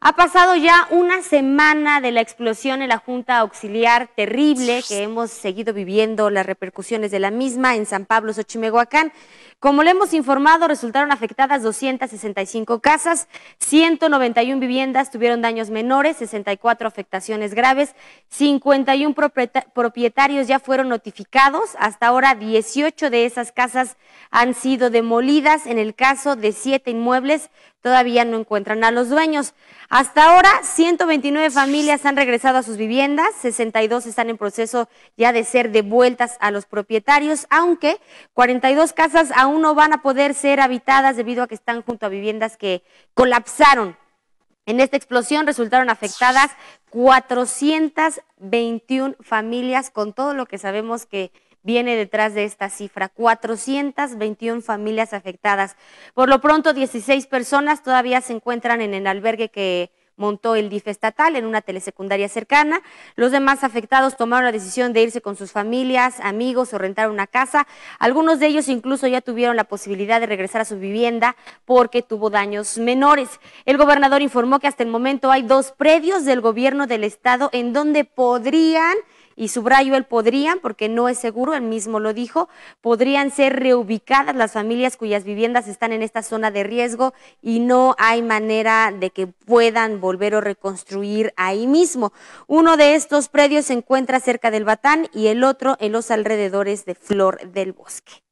Ha pasado ya una semana de la explosión en la Junta Auxiliar terrible que hemos seguido viviendo las repercusiones de la misma en San Pablo, Xochimehuacán. Como le hemos informado, resultaron afectadas 265 casas, 191 viviendas tuvieron daños menores, 64 afectaciones graves, 51 propietarios ya fueron notificados. Hasta ahora, 18 de esas casas han sido demolidas. En el caso de siete inmuebles, todavía no encuentran a los dueños. Hasta ahora, 129 familias han regresado a sus viviendas, 62 están en proceso ya de ser devueltas a los propietarios, aunque 42 casas aún no van a poder ser habitadas debido a que están junto a viviendas que colapsaron. En esta explosión resultaron afectadas 421 familias con todo lo que sabemos que viene detrás de esta cifra. 421 familias afectadas. Por lo pronto, 16 personas todavía se encuentran en el albergue que montó el DIF estatal en una telesecundaria cercana. Los demás afectados tomaron la decisión de irse con sus familias, amigos o rentar una casa. Algunos de ellos incluso ya tuvieron la posibilidad de regresar a su vivienda porque tuvo daños menores. El gobernador informó que hasta el momento hay dos predios del gobierno del estado en donde podrían y subrayo él podrían porque no es seguro, él mismo lo dijo, podrían ser reubicadas las familias cuyas viviendas están en esta zona de riesgo y no hay manera de que puedan volver o reconstruir ahí mismo. Uno de estos predios se encuentra cerca del Batán y el otro en los alrededores de Flor del Bosque.